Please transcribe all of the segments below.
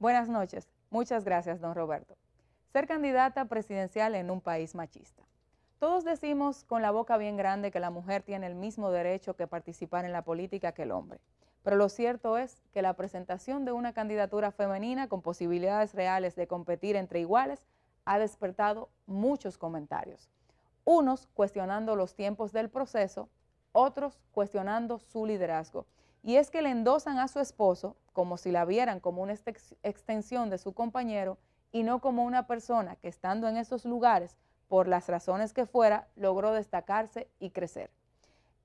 Buenas noches. Muchas gracias, don Roberto. Ser candidata presidencial en un país machista. Todos decimos con la boca bien grande que la mujer tiene el mismo derecho que participar en la política que el hombre. Pero lo cierto es que la presentación de una candidatura femenina con posibilidades reales de competir entre iguales ha despertado muchos comentarios. Unos cuestionando los tiempos del proceso, otros cuestionando su liderazgo y es que le endosan a su esposo como si la vieran como una extensión de su compañero y no como una persona que estando en esos lugares, por las razones que fuera, logró destacarse y crecer.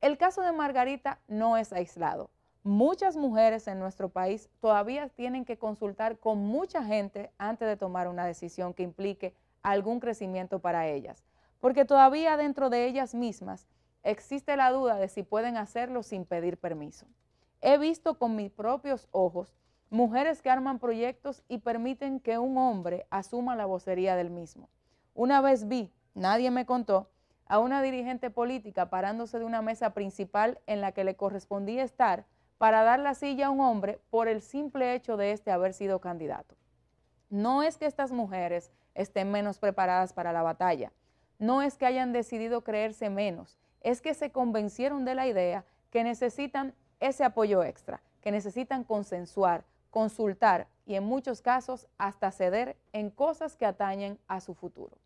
El caso de Margarita no es aislado. Muchas mujeres en nuestro país todavía tienen que consultar con mucha gente antes de tomar una decisión que implique algún crecimiento para ellas, porque todavía dentro de ellas mismas existe la duda de si pueden hacerlo sin pedir permiso. He visto con mis propios ojos mujeres que arman proyectos y permiten que un hombre asuma la vocería del mismo. Una vez vi, nadie me contó, a una dirigente política parándose de una mesa principal en la que le correspondía estar para dar la silla a un hombre por el simple hecho de este haber sido candidato. No es que estas mujeres estén menos preparadas para la batalla, no es que hayan decidido creerse menos, es que se convencieron de la idea que necesitan ese apoyo extra que necesitan consensuar, consultar y en muchos casos hasta ceder en cosas que atañen a su futuro.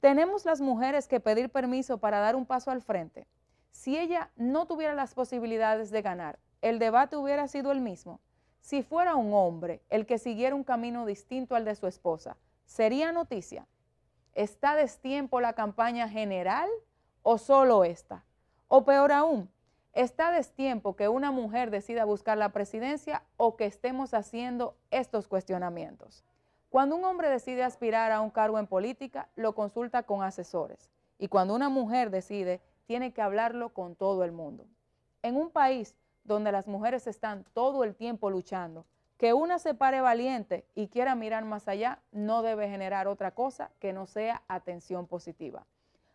Tenemos las mujeres que pedir permiso para dar un paso al frente. Si ella no tuviera las posibilidades de ganar, el debate hubiera sido el mismo. Si fuera un hombre el que siguiera un camino distinto al de su esposa, ¿sería noticia? ¿Está destiempo la campaña general o solo esta? O peor aún, Está destiempo que una mujer decida buscar la presidencia o que estemos haciendo estos cuestionamientos. Cuando un hombre decide aspirar a un cargo en política, lo consulta con asesores. Y cuando una mujer decide, tiene que hablarlo con todo el mundo. En un país donde las mujeres están todo el tiempo luchando, que una se pare valiente y quiera mirar más allá no debe generar otra cosa que no sea atención positiva.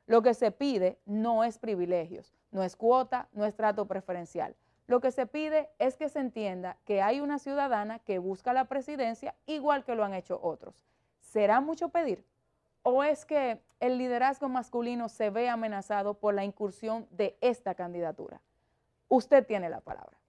Lo que se pide no es privilegios, no es cuota, no es trato preferencial. Lo que se pide es que se entienda que hay una ciudadana que busca la presidencia igual que lo han hecho otros. ¿Será mucho pedir? ¿O es que el liderazgo masculino se ve amenazado por la incursión de esta candidatura? Usted tiene la palabra.